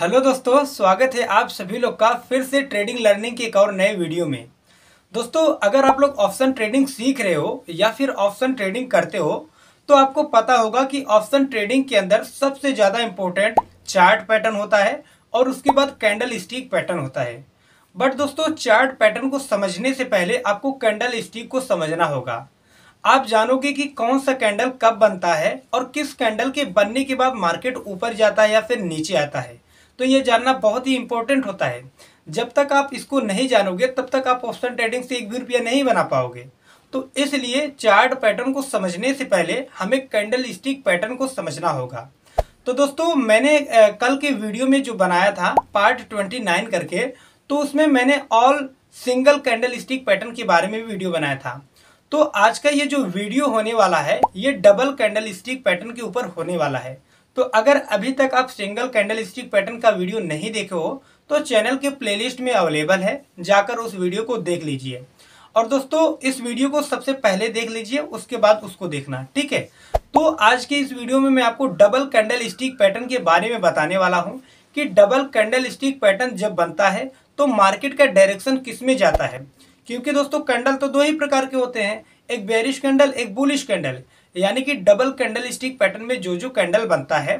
hello दोस्तों स्वागत है आप सभी लोग का फिर से ट्रेडिंग लर्निंग के एक और नए वीडियो में दोस्तों अगर आप लोग ऑप्शन ट्रेडिंग सीख रहे हो या फिर ऑप्शन ट्रेडिंग करते हो तो आपको पता होगा कि ऑप्शन ट्रेडिंग के अंदर सबसे ज़्यादा इम्पोर्टेंट चार्ट पैटर्न होता है और उसके बाद कैंडल स्टिक पैटर्न होता है बट दोस्तों चार्ट पैटर्न को समझने से पहले आपको कैंडल स्टिक को समझना होगा आप जानोगे कि कौन सा कैंडल कब बनता है और किस कैंडल के बनने के बाद मार्केट ऊपर जाता है या फिर नीचे आता है तो ये जानना बहुत ही इंपॉर्टेंट होता है जब तक आप इसको नहीं जानोगे तब तक आप ऑप्शन ट्रेडिंग से एक भी रुपया नहीं बना पाओगे तो इसलिए चार्ट पैटर्न को समझने से पहले हमें कैंडल स्टिक पैटर्न को समझना होगा तो दोस्तों मैंने कल के वीडियो में जो बनाया था पार्ट ट्वेंटी नाइन करके तो उसमें मैंने all single candlestick pattern के बारे में भी वीडियो बनाया था तो आज का ये जो वीडियो होने वाला है ये डबल कैंडल स्टिक पैटर्न के ऊपर होने वाला है तो अगर अभी तक आप सिंगल कैंडल स्टिक पैटर्न का वीडियो नहीं देखे हो तो चैनल के प्लेलिस्ट में अवेलेबल है जाकर उस वीडियो को देख लीजिए और दोस्तों इस वीडियो को सबसे पहले देख लीजिए उसके बाद उसको देखना ठीक है तो आज के इस वीडियो में मैं आपको डबल कैंडल स्टिक पैटर्न के बारे में बताने वाला हूँ कि डबल कैंडल स्टिक पैटर्न जब बनता है तो मार्केट का डायरेक्शन किस में जाता है क्योंकि दोस्तों कैंडल तो दो ही प्रकार के होते हैं एक बेरिश कैंडल एक बुलिश कैंडल यानी कि डबल कैंडल स्टिक पैटर्न में जो जो कैंडल बनता है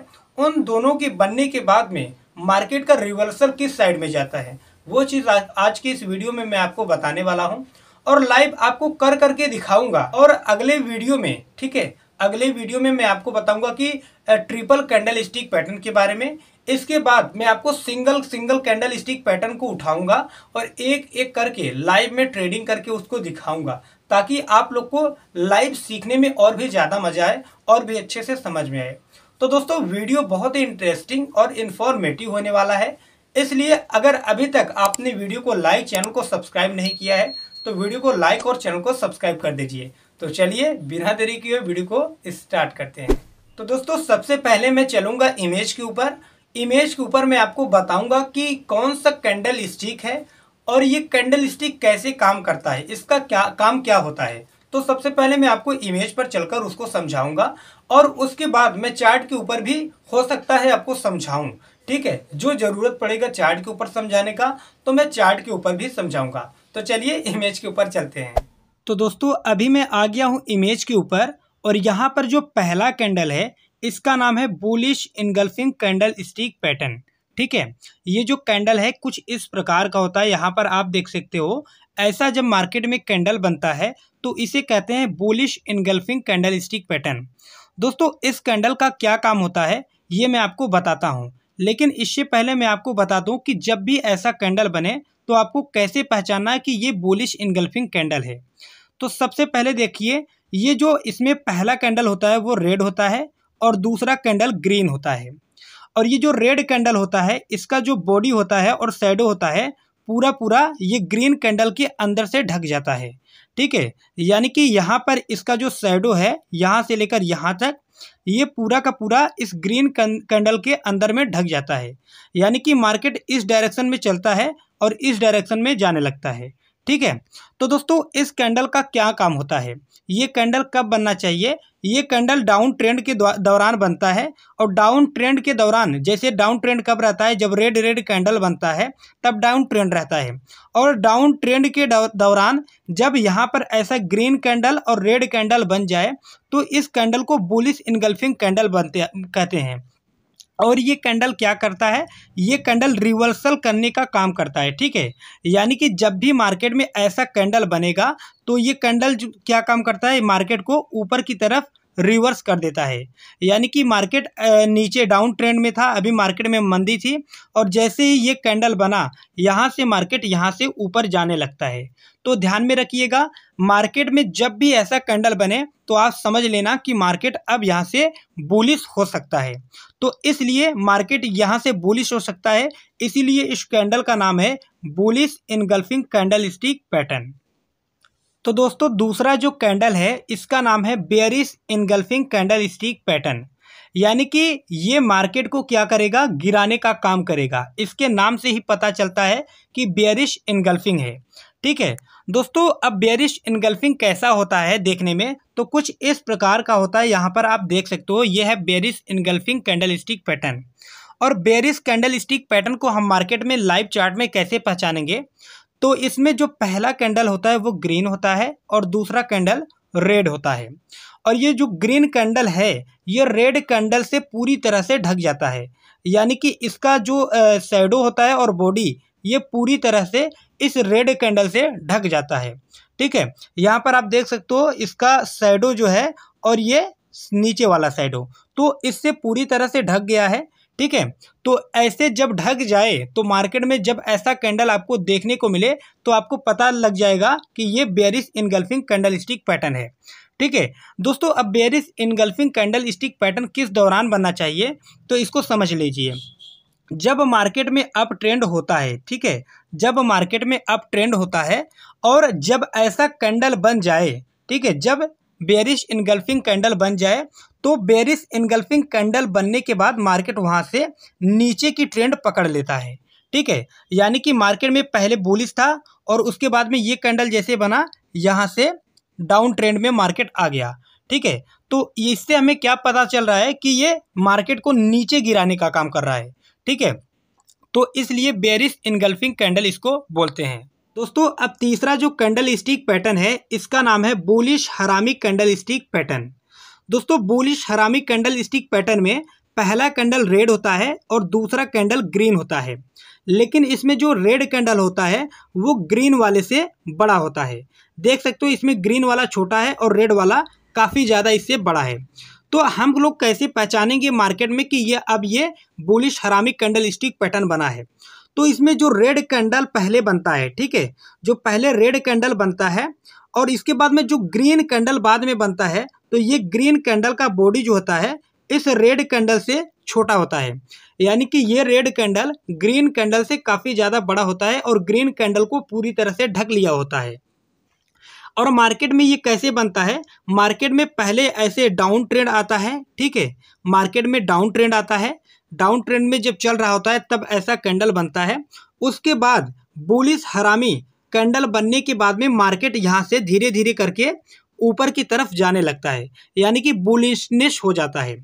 उन दोनों के बनने के बाद में मार्केट का रिवर्सल किस साइड में जाता है वो चीज़ आज, के की इस वीडियो में मैं आपको बताने वाला हूँ और लाइव आपको कर करके दिखाऊंगा और अगले वीडियो में ठीक है अगले वीडियो में मैं आपको बताऊंगा कि ट्रिपल कैंडल स्टिक पैटर्न के बारे में इसके बाद मैं आपको single single candlestick pattern को उठाऊंगा और एक एक करके लाइव में ट्रेडिंग करके उसको दिखाऊंगा ताकि आप लोग को लाइव सीखने में और भी ज़्यादा मजा आए और भी अच्छे से समझ में आए तो दोस्तों वीडियो बहुत ही इंटरेस्टिंग और इन्फॉर्मेटिव होने वाला है इसलिए अगर अभी तक आपने वीडियो को लाइक चैनल को सब्सक्राइब नहीं किया है तो वीडियो को लाइक और चैनल को सब्सक्राइब कर दीजिए तो चलिए बिना देरी किए वीडियो को स्टार्ट करते हैं तो दोस्तों सबसे पहले मैं चलूँगा इमेज के ऊपर इमेज के ऊपर मैं आपको बताऊंगा कि कौन सा कैंडल स्टिक है और ये कैंडल स्टिक कैसे काम करता है इसका क्या काम क्या होता है तो सबसे पहले मैं आपको इमेज पर चलकर उसको समझाऊंगा और उसके बाद मैं चार्ट के ऊपर भी हो सकता है आपको समझाऊं ठीक है जो जरूरत पड़ेगा चार्ट के ऊपर समझाने का तो मैं चार्ट के ऊपर भी समझाऊंगा तो चलिए इमेज के ऊपर चलते हैं तो दोस्तों अभी मैं आ गया हूँ इमेज के ऊपर और यहाँ पर जो पहला कैंडल है इसका नाम है bullish engulfing candlestick pattern ठीक है ये जो कैंडल है कुछ इस प्रकार का होता है यहाँ पर आप देख सकते हो ऐसा जब मार्केट में कैंडल बनता है तो इसे कहते हैं bullish engulfing candlestick pattern दोस्तों इस कैंडल का क्या काम होता है ये मैं आपको बताता हूँ लेकिन इससे पहले मैं आपको बता दूँ कि जब भी ऐसा कैंडल बने तो आपको कैसे पहचानना है कि ये बोलिश इनगल्फिंग कैंडल है तो सबसे पहले देखिए ये जो इसमें पहला कैंडल होता है वो रेड होता है और दूसरा कैंडल ग्रीन होता है और ये जो रेड कैंडल होता है इसका जो बॉडी होता है और शेडो होता है पूरा पूरा ये ग्रीन कैंडल के अंदर से ढक जाता है ठीक है यानी कि यहाँ पर इसका जो शेडो है यहाँ से लेकर यहाँ तक ये पूरा का पूरा इस ग्रीन कैंडल के अंदर में ढक जाता है यानी कि मार्केट इस डायरेक्शन में चलता है और इस डायरेक्शन में जाने लगता है ठीक है तो दोस्तों इस कैंडल का क्या काम होता है ये कैंडल कब बनना चाहिए ये कैंडल डाउन ट्रेंड के दौरान बनता है और डाउन ट्रेंड के दौरान जैसे डाउन ट्रेंड कब रहता है जब रेड रेड कैंडल बनता है तब डाउन ट्रेंड रहता है और डाउन ट्रेंड के दौरान जब यहाँ पर ऐसा ग्रीन कैंडल और रेड कैंडल बन जाए तो इस कैंडल को बुलिस इनगल्फिंग कैंडल बनते कहते हैं और ये कैंडल क्या करता है ये कैंडल रिवर्सल करने का काम करता है ठीक है यानी कि जब भी मार्केट में ऐसा कैंडल बनेगा तो ये कैंडल क्या काम करता है मार्केट को ऊपर की तरफ रिवर्स कर देता है यानी कि मार्केट नीचे डाउन ट्रेंड में था अभी मार्केट में मंदी थी और जैसे ही ये कैंडल बना यहाँ से मार्केट यहाँ से ऊपर जाने लगता है तो ध्यान में रखिएगा मार्केट में जब भी ऐसा कैंडल बने तो आप समझ लेना कि मार्केट अब यहाँ से बुलिश हो सकता है तो इसलिए मार्केट यहाँ से बुलिश हो सकता है इसीलिए इस कैंडल का नाम है bullish engulfing candlestick pattern तो दोस्तों दूसरा जो कैंडल है इसका नाम है bearish engulfing candlestick pattern यानी कि ये मार्केट को क्या करेगा गिराने का काम करेगा इसके नाम से ही पता चलता है कि बेयरिश इनगल्फिंग है ठीक है दोस्तों अब बेयरिश इनगल्फिंग कैसा होता है देखने में तो कुछ इस प्रकार का होता है यहाँ पर आप देख सकते हो यह है bearish engulfing candlestick pattern और बेरिस कैंडल स्टिक पैटर्न को हम मार्केट में लाइव चार्ट में कैसे पहचानेंगे तो इसमें जो पहला कैंडल होता है वो ग्रीन होता है और दूसरा कैंडल रेड होता है और ये जो ग्रीन कैंडल है ये रेड कैंडल से पूरी तरह से ढक जाता है यानी कि इसका जो शेडो होता है और बॉडी ये पूरी तरह से इस रेड कैंडल से ढक जाता है ठीक है यहाँ पर आप देख सकते हो इसका शेडो जो है और ये नीचे वाला शेडो तो इससे पूरी तरह से ढक गया है ठीक है तो ऐसे जब ढक जाए तो मार्केट में जब ऐसा कैंडल आपको देखने को मिले तो आपको पता लग जाएगा कि ये bearish engulfing candlestick pattern है ठीक है दोस्तों अब bearish engulfing candlestick pattern किस दौरान बनना चाहिए तो इसको समझ लीजिए जब मार्केट में अप ट्रेंड होता है ठीक है जब मार्केट में अप ट्रेंड होता है और जब ऐसा कैंडल बन जाए ठीक है जब बेरिश इनगल्फिंग कैंडल बन जाए तो बेरिश इनगल्फिंग कैंडल बनने के बाद मार्केट वहाँ से नीचे की ट्रेंड पकड़ लेता है ठीक है यानी कि मार्केट में पहले बोलिस था और उसके बाद में ये कैंडल जैसे बना यहाँ से डाउन ट्रेंड में मार्केट आ गया ठीक है तो इससे हमें क्या पता चल रहा है कि ये मार्केट को नीचे गिराने का काम कर रहा है ठीक है तो इसलिए बेरिस इनगल्फिंग कैंडल इसको बोलते हैं दोस्तों अब तीसरा जो कैंडल स्टिक पैटर्न है इसका नाम है bullish harami candlestick pattern दोस्तों bullish harami candlestick pattern में पहला कैंडल रेड होता है और दूसरा कैंडल ग्रीन होता है लेकिन इसमें जो रेड कैंडल होता है वो ग्रीन वाले से बड़ा होता है देख सकते हो इसमें ग्रीन वाला छोटा है और रेड वाला काफ़ी ज़्यादा इससे बड़ा है तो हम लोग कैसे पहचानेंगे मार्केट में कि ये अब ये bullish harami candlestick pattern बना है तो इसमें जो रेड कैंडल पहले बनता है ठीक है जो पहले रेड कैंडल बनता है और इसके बाद में जो ग्रीन कैंडल बाद में बनता है तो ये ग्रीन कैंडल का बॉडी जो होता है इस रेड कैंडल से छोटा होता है यानी कि ये रेड कैंडल ग्रीन कैंडल से काफ़ी ज़्यादा बड़ा होता है और ग्रीन कैंडल को पूरी तरह से ढक लिया होता है और मार्केट में ये कैसे बनता है मार्केट में पहले ऐसे डाउन ट्रेंड आता है ठीक है मार्केट में डाउन ट्रेंड आता है डाउन ट्रेंड में जब चल रहा होता है तब ऐसा कैंडल बनता है उसके बाद बुलिस हरामी कैंडल बनने के बाद में मार्केट यहाँ से धीरे धीरे करके ऊपर की तरफ जाने लगता है यानी कि बुलिशनेस हो जाता है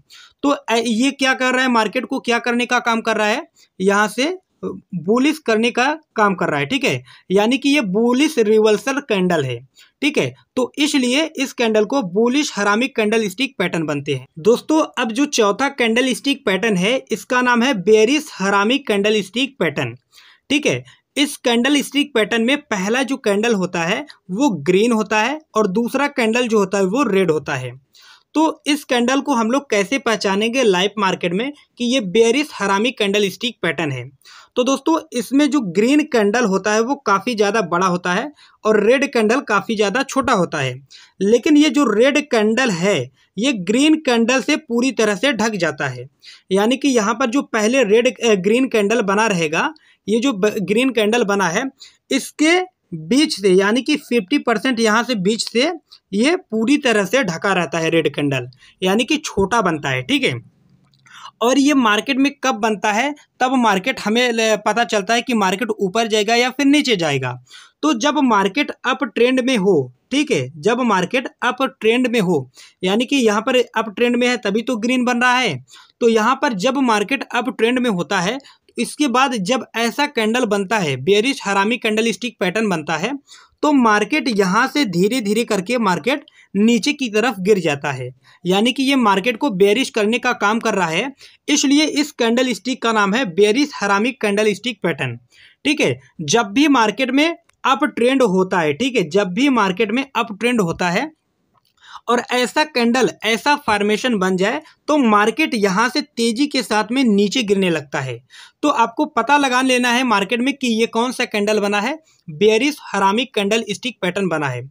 तो ये क्या कर रहा है मार्केट को क्या करने का काम कर रहा है यहाँ से बुलिस करने का काम कर रहा है ठीक है यानी कि ये बुलिस रिवर्सल कैंडल है ठीक है तो इसलिए इस कैंडल को bullish harami candlestick pattern बनते हैं दोस्तों अब जो चौथा कैंडल स्टिक पैटर्न है इसका नाम है बेरिस हरामी कैंडल स्टिक पैटर्न ठीक है इस कैंडल स्टिक पैटर्न में पहला जो कैंडल होता है वो ग्रीन होता है और दूसरा कैंडल जो होता है वो रेड होता है तो इस कैंडल को हम लोग कैसे पहचानेंगे लाइव मार्केट में कि ये बेरिस हरामी कैंडल स्टिक पैटर्न है तो दोस्तों इसमें जो ग्रीन कैंडल होता है वो काफ़ी ज़्यादा बड़ा होता है और रेड कैंडल काफ़ी ज़्यादा छोटा होता है लेकिन ये जो रेड कैंडल है ये ग्रीन कैंडल से पूरी तरह से ढक जाता है यानी कि यहाँ पर जो पहले रेड ग्रीन कैंडल बना रहेगा ये जो ग्रीन कैंडल बना है इसके बीच से यानी कि 50 परसेंट यहाँ से बीच से ये पूरी तरह से ढका रहता है रेड कैंडल यानी कि छोटा बनता है ठीक है और ये मार्केट में कब बनता है तब मार्केट हमें पता चलता है कि मार्केट ऊपर जाएगा या फिर नीचे जाएगा तो जब मार्केट अप ट्रेंड में हो ठीक है जब मार्केट अप ट्रेंड में हो यानी कि यहाँ पर अप ट्रेंड में है तभी तो ग्रीन बन रहा है तो यहाँ पर जब मार्केट अप ट्रेंड में होता है इसके बाद जब ऐसा कैंडल बनता है बेरिश हरामी कैंडल स्टिक पैटर्न बनता है तो मार्केट यहाँ से धीरे धीरे करके मार्केट नीचे की तरफ गिर जाता है यानी कि ये मार्केट को बेरिश करने का काम कर रहा है इसलिए इस कैंडल स्टिक का नाम है bearish harami candlestick pattern ठीक है जब भी मार्केट में अप ट्रेंड होता है ठीक है जब भी मार्केट में अप ट्रेंड होता है और ऐसा कैंडल ऐसा फॉर्मेशन बन जाए तो मार्केट यहां से तेजी के साथ में नीचे गिरने लगता है तो आपको पता लगा लेना है मार्केट में कि ये कौन सा कैंडल बना है बेरिस हरामी कैंडल स्टिक पैटर्न बना है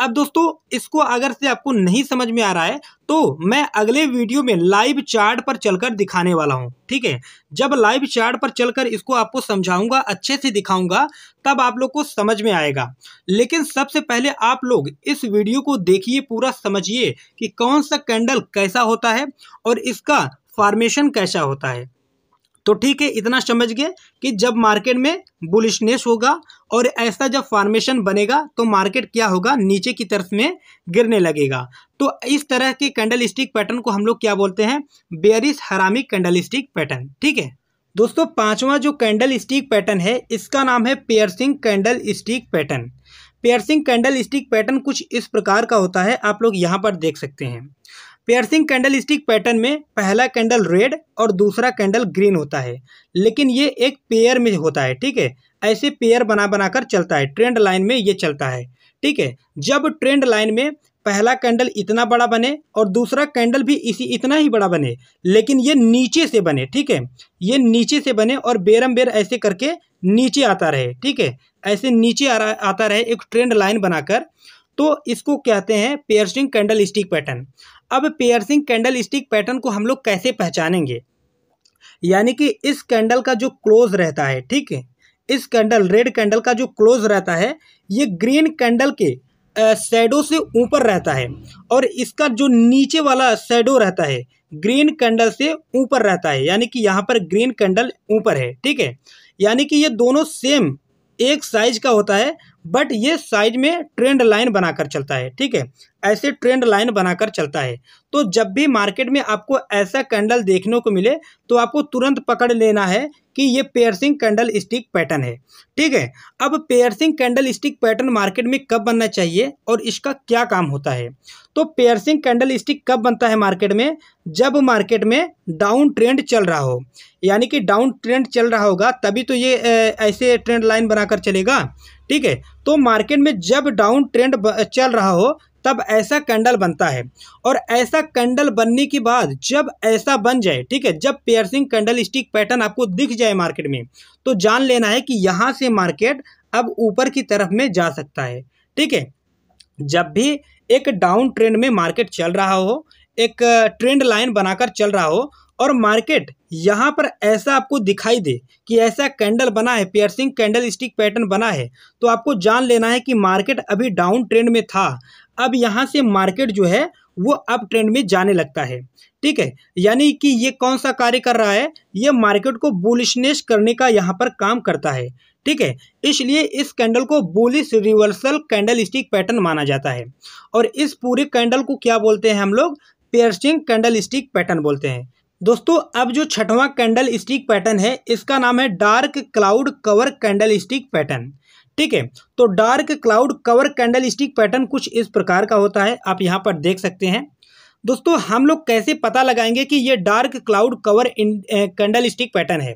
अब दोस्तों इसको अगर से आपको नहीं समझ में आ रहा है तो मैं अगले वीडियो में लाइव चार्ट पर चलकर दिखाने वाला हूँ ठीक है जब लाइव चार्ट पर चलकर इसको आपको समझाऊंगा अच्छे से दिखाऊंगा तब आप लोग को समझ में आएगा लेकिन सबसे पहले आप लोग इस वीडियो को देखिए पूरा समझिए कि कौन सा कैंडल कैसा होता है और इसका फॉर्मेशन कैसा होता है तो ठीक है इतना समझ गए कि जब मार्केट में बुलिशनेस होगा और ऐसा जब फॉर्मेशन बनेगा तो मार्केट क्या होगा नीचे की तरफ में गिरने लगेगा तो इस तरह के कैंडल स्टिक पैटर्न को हम लोग क्या बोलते हैं bearish harami candlestick pattern ठीक है दोस्तों पांचवा जो कैंडल स्टिक पैटर्न है इसका नाम है piercing candlestick pattern piercing candlestick pattern कुछ इस प्रकार का होता है आप लोग यहाँ पर देख सकते हैं पेयरसिंग कैंडल स्टिक पैटर्न में पहला कैंडल रेड और दूसरा कैंडल ग्रीन होता है लेकिन ये एक पेयर में होता है ठीक है ऐसे पेयर बना बनाकर चलता है ट्रेंड लाइन में ये चलता है ठीक है जब ट्रेंड लाइन में पहला कैंडल इतना बड़ा बने और दूसरा कैंडल भी इसी इतना ही बड़ा बने लेकिन ये नीचे से बने ठीक है ये नीचे से बने और बेरम बेर ऐसे करके नीचे आता रहे ठीक है ऐसे नीचे आ, आता रहे एक ट्रेंड लाइन बनाकर तो इसको कहते हैं पेयरसिंग कैंडल स्टिक पैटर्न अब पेयरसिंग कैंडल स्टिक पैटर्न को हम लोग कैसे पहचानेंगे यानी कि इस कैंडल का जो क्लोज रहता है ठीक है इस कैंडल रेड कैंडल का जो क्लोज रहता है ये ग्रीन कैंडल के शेडो से ऊपर रहता है और इसका जो नीचे वाला शेडो रहता है ग्रीन कैंडल से ऊपर रहता है यानी कि यहाँ पर ग्रीन कैंडल ऊपर है ठीक है यानी कि ये दोनों सेम एक साइज का होता है बट ये साइज में ट्रेंड लाइन बनाकर चलता है ठीक है ऐसे ट्रेंड लाइन बनाकर चलता है तो जब भी मार्केट में आपको ऐसा कैंडल देखने को मिले तो आपको तुरंत पकड़ लेना है कि ये पेयरसिंग कैंडल स्टिक पैटर्न है ठीक है अब piercing candlestick pattern market में कब बनना चाहिए और इसका क्या काम होता है तो पेयरसिंग कैंडल स्टिक कब बनता है मार्केट में जब मार्केट में डाउन ट्रेंड चल रहा हो यानी कि डाउन ट्रेंड चल रहा होगा तभी तो ये ऐसे ट्रेंड लाइन बनाकर चलेगा ठीक है तो मार्केट में जब डाउन ट्रेंड चल रहा हो तब ऐसा कैंडल बनता है और ऐसा कैंडल बनने के बाद जब ऐसा बन जाए ठीक है जब पेयरसिंग कैंडल स्टिक पैटर्न आपको दिख जाए मार्केट में तो जान लेना है कि यहाँ से मार्केट अब ऊपर की तरफ में जा सकता है ठीक है जब भी एक डाउन ट्रेंड में मार्केट चल रहा हो एक ट्रेंड लाइन बनाकर चल रहा हो और मार्केट यहाँ पर ऐसा आपको दिखाई दे कि ऐसा कैंडल बना है पियर्सिंग कैंडल स्टिक पैटर्न बना है तो आपको जान लेना है कि मार्केट अभी डाउन ट्रेंड में था अब यहाँ से मार्केट जो है वो अप ट्रेंड में जाने लगता है ठीक है यानी कि ये कौन सा कार्य कर रहा है ये मार्केट को बुलिशनेस करने का यहाँ पर काम करता है ठीक है इसलिए इस कैंडल को bullish reversal candlestick pattern माना जाता है और इस पूरे कैंडल को क्या बोलते हैं हम लोग पेयरसिंग कैंडल स्टिक पैटर्न बोलते हैं दोस्तों अब जो छठवां कैंडल स्टिक पैटर्न है इसका नाम है dark cloud cover candlestick pattern ठीक है तो dark cloud cover candlestick pattern कुछ इस प्रकार का होता है आप यहाँ पर देख सकते हैं दोस्तों हम लोग कैसे पता लगाएंगे कि ये dark cloud cover candlestick pattern है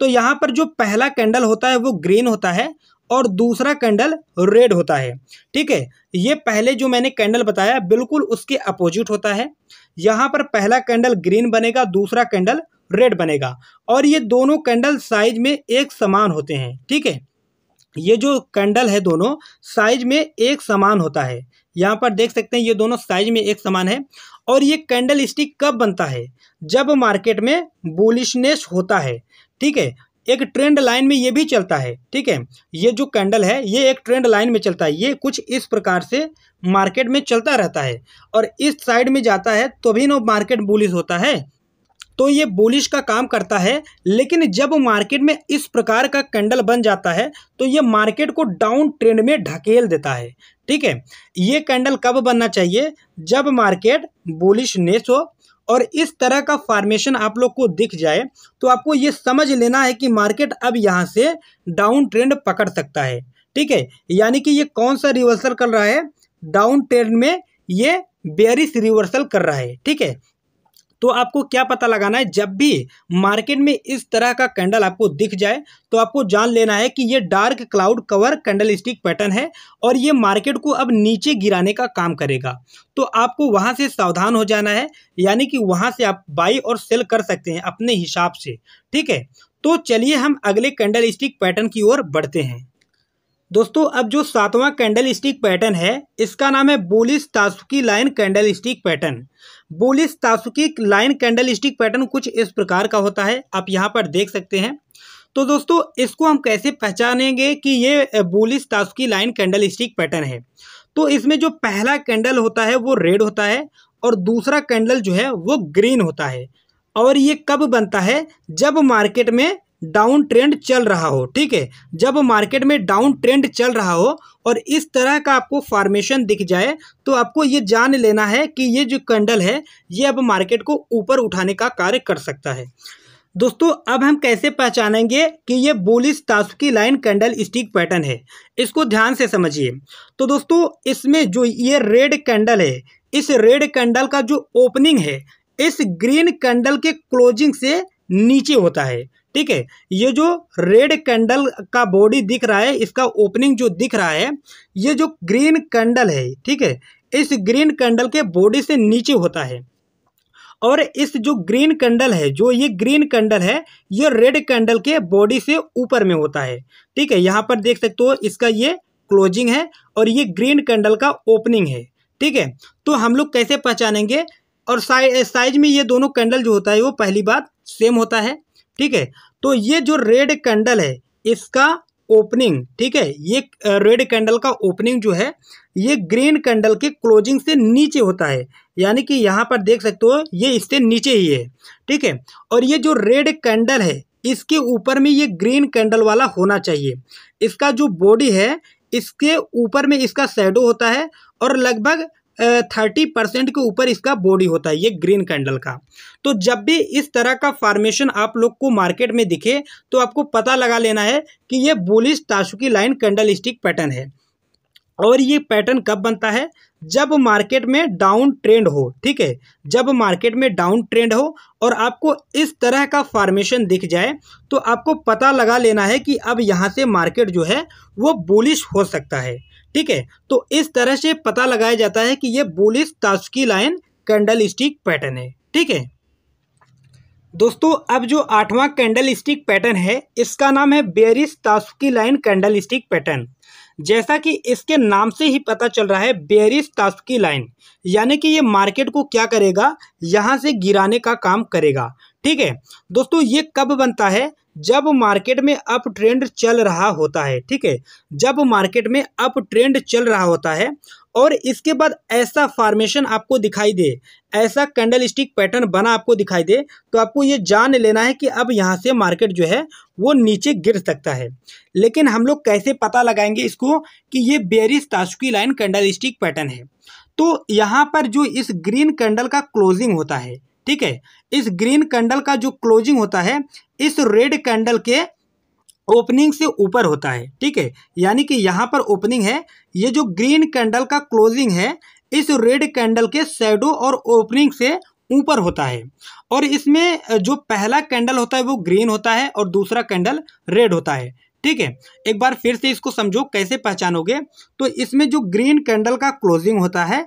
तो यहाँ पर जो पहला कैंडल होता है वो ग्रीन होता है और दूसरा कैंडल रेड होता है ठीक है ये पहले जो मैंने कैंडल बताया बिल्कुल उसके अपोजिट होता है यहाँ पर पहला कैंडल ग्रीन बनेगा दूसरा कैंडल रेड बनेगा और ये दोनों कैंडल साइज में एक समान होते हैं ठीक है ये जो कैंडल है दोनों साइज में एक समान होता है यहाँ पर देख सकते हैं ये दोनों साइज में एक समान है और ये कैंडल स्टिक कब बनता है जब मार्केट में बुलिशनेस होता है ठीक है एक ट्रेंड लाइन में ये भी चलता है ठीक है ये जो कैंडल है ये एक ट्रेंड लाइन में चलता है ये कुछ इस प्रकार से मार्केट में चलता रहता है और इस साइड में जाता है तभी तो भी ना मार्केट बुलिश होता है तो ये बुलिश का काम करता है लेकिन जब मार्केट में इस प्रकार का कैंडल बन जाता है तो ये मार्केट को डाउन ट्रेंड में ढकेल देता है ठीक है ये कैंडल कब बनना चाहिए जब मार्केट बुलिशनेस हो और इस तरह का फॉर्मेशन आप लोग को दिख जाए तो आपको ये समझ लेना है कि मार्केट अब यहाँ से डाउन ट्रेंड पकड़ सकता है ठीक है यानी कि ये कौन सा रिवर्सल कर रहा है डाउन ट्रेंड में ये बेरिस रिवर्सल कर रहा है ठीक है तो आपको क्या पता लगाना है जब भी मार्केट में इस तरह का कैंडल आपको दिख जाए तो आपको जान लेना है कि ये dark cloud cover candlestick pattern है और ये मार्केट को अब नीचे गिराने का काम करेगा तो आपको वहाँ से सावधान हो जाना है यानी कि वहाँ से आप बाई और सेल कर सकते हैं अपने हिसाब से ठीक है तो चलिए हम अगले कैंडल स्टिक पैटर्न की ओर बढ़ते हैं दोस्तों अब जो सातवां कैंडल स्टिक पैटर्न है इसका नाम है bullish tasuki line candlestick pattern bullish tasuki line candlestick pattern कुछ इस प्रकार का होता है आप यहाँ पर देख सकते हैं तो दोस्तों इसको हम कैसे पहचानेंगे कि ये bullish tasuki line candlestick pattern है तो इसमें जो पहला कैंडल होता है वो रेड होता है और दूसरा कैंडल जो है वो ग्रीन होता है और ये कब बनता है जब मार्केट में डाउन ट्रेंड चल रहा हो ठीक है जब मार्केट में डाउन ट्रेंड चल रहा हो और इस तरह का आपको फॉर्मेशन दिख जाए तो आपको ये जान लेना है कि ये जो कैंडल है ये अब मार्केट को ऊपर उठाने का कार्य कर सकता है दोस्तों अब हम कैसे पहचानेंगे कि ये bullish tasuki line candlestick pattern है इसको ध्यान से समझिए तो दोस्तों इसमें जो ये रेड कैंडल है इस रेड कैंडल का जो ओपनिंग है इस ग्रीन कैंडल के क्लोजिंग से नीचे होता है ठीक है ये जो रेड कैंडल का बॉडी दिख रहा है इसका ओपनिंग जो दिख रहा है ये जो ग्रीन कैंडल है ठीक है इस ग्रीन कैंडल के बॉडी से नीचे होता है और इस जो ग्रीन कैंडल है जो ये ग्रीन कैंडल है ये रेड कैंडल के बॉडी से ऊपर में होता है ठीक है यहाँ पर देख सकते हो इसका ये क्लोजिंग है और ये ग्रीन कैंडल का ओपनिंग है ठीक है तो हम लोग कैसे पहचानेंगे और साइज में ये दोनों कैंडल जो होता है वो पहली बात सेम होता है ठीक है तो ये जो रेड कैंडल है इसका ओपनिंग ठीक है ये रेड कैंडल का ओपनिंग जो है ये ग्रीन कैंडल के क्लोजिंग से नीचे होता है यानी कि यहाँ पर देख सकते हो ये इससे नीचे ही है ठीक है और ये जो रेड कैंडल है इसके ऊपर में ये ग्रीन कैंडल वाला होना चाहिए इसका जो बॉडी है इसके ऊपर में इसका शेडो होता है और लगभग थर्टी परसेंट के ऊपर इसका बॉडी होता है ये ग्रीन कैंडल का तो जब भी इस तरह का फार्मेशन आप लोग को मार्केट में दिखे तो आपको पता लगा लेना है कि ये bullish tasuki line candlestick pattern है और ये पैटर्न कब बनता है जब मार्केट में डाउन ट्रेंड हो ठीक है जब मार्केट में डाउन ट्रेंड हो और आपको इस तरह का फार्मेशन दिख जाए तो आपको पता लगा लेना है कि अब यहाँ से मार्केट जो है वो बुलिश हो सकता है ठीक है तो इस तरह से पता लगाया जाता है कि यह bullish tasuki line candlestick pattern है ठीक है दोस्तों अब जो आठवां कैंडल स्टिक पैटर्न है इसका नाम है bearish tasuki line candlestick pattern जैसा कि इसके नाम से ही पता चल रहा है बेरिस ताशकी लाइन यानी कि ये मार्केट को क्या करेगा यहाँ से गिराने का काम करेगा ठीक है दोस्तों ये कब बनता है जब मार्केट में अप ट्रेंड चल रहा होता है ठीक है जब मार्केट में अप ट्रेंड चल रहा होता है और इसके बाद ऐसा फॉर्मेशन आपको दिखाई दे ऐसा कैंडल स्टिक पैटर्न बना आपको दिखाई दे तो आपको ये जान लेना है कि अब यहाँ से मार्केट जो है वो नीचे गिर सकता है लेकिन हम लोग कैसे पता लगाएंगे इसको कि ये bearish tasuki line candlestick pattern है तो यहाँ पर जो इस ग्रीन कैंडल का क्लोजिंग होता है ठीक है इस ग्रीन कैंडल का जो क्लोजिंग होता है इस रेड कैंडल के ओपनिंग से ऊपर होता है ठीक है यानी कि यहाँ पर ओपनिंग है ये जो ग्रीन कैंडल का क्लोजिंग है इस रेड कैंडल के शेडो और ओपनिंग से ऊपर होता है और इसमें जो पहला कैंडल होता है वो ग्रीन होता है और दूसरा कैंडल रेड होता है ठीक है एक बार फिर से इसको समझो कैसे पहचानोगे तो इसमें जो ग्रीन कैंडल का क्लोजिंग होता है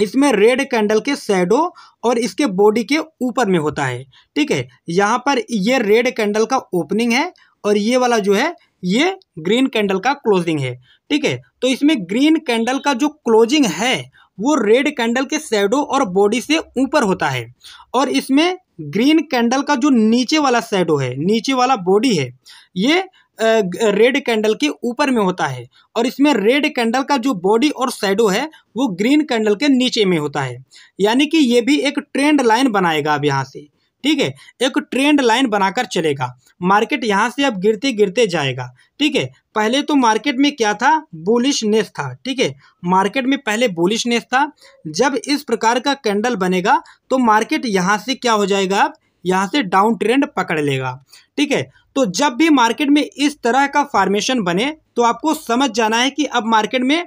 इसमें रेड कैंडल के शेडो और इसके बॉडी के ऊपर में होता है ठीक है यहाँ पर ये रेड कैंडल का ओपनिंग है और ये वाला जो है ये ग्रीन कैंडल का क्लोजिंग है ठीक है तो इसमें ग्रीन कैंडल का जो क्लोजिंग है वो रेड कैंडल के शेडो और बॉडी से ऊपर होता है और इसमें ग्रीन कैंडल का जो नीचे वाला शेडो है नीचे वाला बॉडी है ये रेड कैंडल के ऊपर में होता है और इसमें रेड कैंडल का जो बॉडी और शेडो है वो ग्रीन कैंडल के नीचे में होता है यानी कि ये भी एक ट्रेंड लाइन बनाएगा अब यहाँ से ठीक है एक ट्रेंड लाइन बनाकर चलेगा मार्केट यहाँ से अब गिरते गिरते जाएगा ठीक है पहले तो मार्केट में क्या था बुलिशनेस था ठीक है मार्केट में पहले बुलिशनेस था जब इस प्रकार का कैंडल बनेगा तो मार्केट यहाँ से क्या हो जाएगा अब यहाँ से डाउन ट्रेंड पकड़ लेगा ठीक है तो जब भी मार्केट में इस तरह का फॉर्मेशन बने तो आपको समझ जाना है कि अब मार्केट में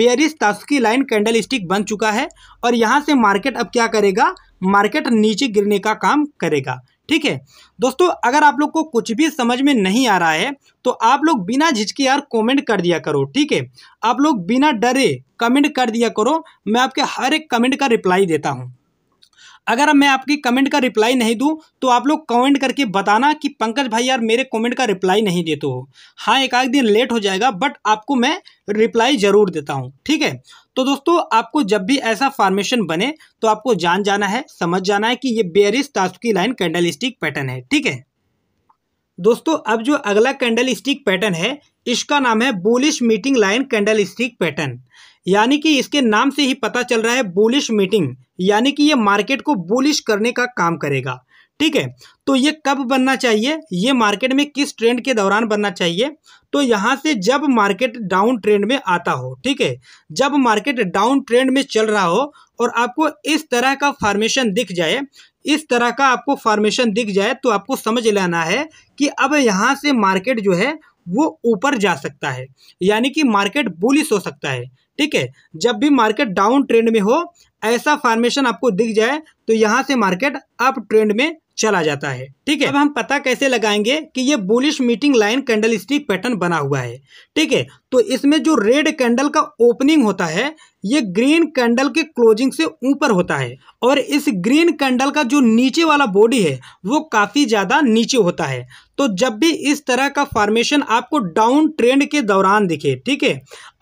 bearish tasuki line candlestick बन चुका है और यहाँ से मार्केट अब क्या करेगा मार्केट नीचे गिरने का काम करेगा ठीक है दोस्तों अगर आप लोग को कुछ भी समझ में नहीं आ रहा है तो आप लोग बिना झिझके यार कमेंट कर दिया करो ठीक है आप लोग बिना डरे कमेंट कर दिया करो मैं आपके हर एक कमेंट का रिप्लाई देता हूँ अगर मैं आपकी कमेंट का रिप्लाई नहीं दूँ तो आप लोग कमेंट करके बताना कि पंकज भाई यार मेरे कमेंट का रिप्लाई नहीं देते हो हाँ एक आध दिन लेट हो जाएगा बट आपको मैं रिप्लाई ज़रूर देता हूँ ठीक है तो दोस्तों आपको जब भी ऐसा फॉर्मेशन बने तो आपको जान जाना है समझ जाना है कि ये bearish tasuki line candlestick pattern है ठीक है दोस्तों अब जो अगला कैंडल स्टिक पैटर्न है इसका नाम है bullish meeting line candlestick pattern यानी कि इसके नाम से ही पता चल रहा है बुलिश मीटिंग यानी कि ये मार्केट को बुलिश करने का काम करेगा ठीक है तो ये कब बनना चाहिए ये मार्केट में किस ट्रेंड के दौरान बनना चाहिए तो यहाँ से जब मार्केट डाउन ट्रेंड में आता हो ठीक है जब मार्केट डाउन ट्रेंड में चल रहा हो और आपको इस तरह का फॉर्मेशन दिख जाए इस तरह का आपको फॉर्मेशन दिख जाए तो आपको समझ लेना है कि अब यहाँ से मार्केट जो है वो ऊपर जा सकता है यानी कि मार्केट बुलिस हो सकता है ठीक है जब भी मार्केट डाउन ट्रेंड में हो ऐसा फॉर्मेशन आपको दिख जाए तो यहाँ से मार्केट अप ट्रेंड में चला जाता है ठीक है अब हम पता कैसे लगाएंगे कि ये bullish meeting line candlestick pattern बना हुआ है ठीक है तो इसमें जो रेड कैंडल का ओपनिंग होता है ये ग्रीन कैंडल के क्लोजिंग से ऊपर होता है और इस ग्रीन कैंडल का जो नीचे वाला बॉडी है वो काफ़ी ज़्यादा नीचे होता है तो जब भी इस तरह का फॉर्मेशन आपको डाउन ट्रेंड के दौरान दिखे ठीक है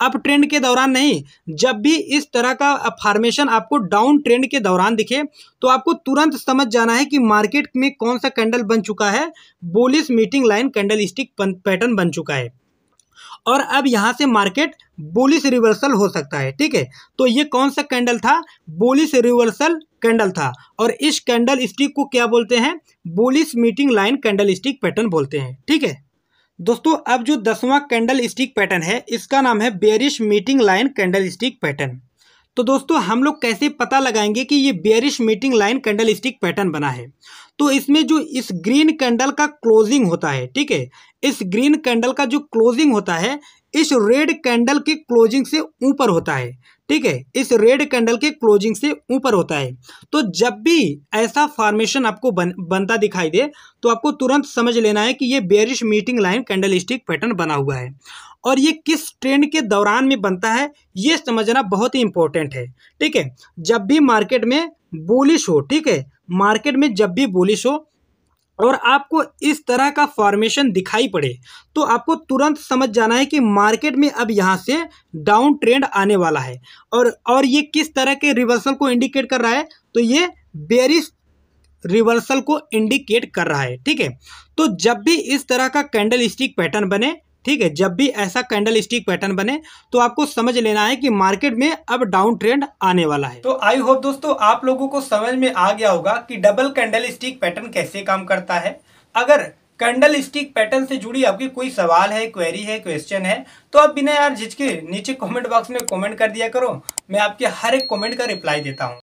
अप ट्रेंड के दौरान नहीं जब भी इस तरह का फॉर्मेशन आपको डाउन ट्रेंड के दौरान दिखे तो आपको तुरंत समझ जाना है कि मार्केट में कौन सा कैंडल बन चुका है bullish meeting line candlestick pattern बन चुका है और अब यहाँ से मार्केट बोलिस रिवर्सल हो सकता है ठीक है तो ये कौन सा कैंडल था बोलिस रिवर्सल कैंडल था और इस कैंडल स्टिक को क्या बोलते हैं bullish meeting line candlestick pattern बोलते हैं ठीक है दोस्तों अब जो दसवां कैंडल स्टिक पैटर्न है इसका नाम है bearish meeting line candlestick pattern तो दोस्तों हम लोग कैसे पता लगाएंगे कि ये bearish meeting line candlestick pattern बना है तो इसमें जो इस ग्रीन कैंडल का क्लोजिंग होता है ठीक है इस ग्रीन कैंडल का जो क्लोजिंग होता है इस रेड कैंडल के क्लोजिंग से ऊपर होता है ठीक है इस रेड कैंडल के क्लोजिंग से ऊपर होता है तो जब भी ऐसा फॉर्मेशन आपको बन, बनता दिखाई दे तो आपको तुरंत समझ लेना है कि ये bearish meeting line candlestick pattern बना हुआ है और ये किस ट्रेंड के दौरान में बनता है ये समझना बहुत ही इंपॉर्टेंट है ठीक है जब भी मार्केट में बोलिश हो ठीक है मार्केट में जब भी बोलिश हो और आपको इस तरह का फॉर्मेशन दिखाई पड़े तो आपको तुरंत समझ जाना है कि मार्केट में अब यहाँ से डाउन ट्रेंड आने वाला है और और ये किस तरह के रिवर्सल को इंडिकेट कर रहा है तो ये बेरिस रिवर्सल को इंडिकेट कर रहा है ठीक है तो जब भी इस तरह का कैंडल स्टिक पैटर्न बने ठीक है जब भी ऐसा कैंडल स्टिक पैटर्न बने तो आपको समझ लेना है कि मार्केट में अब डाउन ट्रेंड आने वाला है तो आई होप दोस्तों आप लोगों को समझ में आ गया होगा कि डबल कैंडल स्टिक पैटर्न कैसे काम करता है अगर कैंडल स्टिक पैटर्न से जुड़ी आपकी कोई सवाल है क्वेरी है क्वेश्चन है तो आप बिना यार झिझके नीचे कॉमेंट बॉक्स में कॉमेंट कर दिया करो मैं आपके हर एक कॉमेंट का रिप्लाई देता हूँ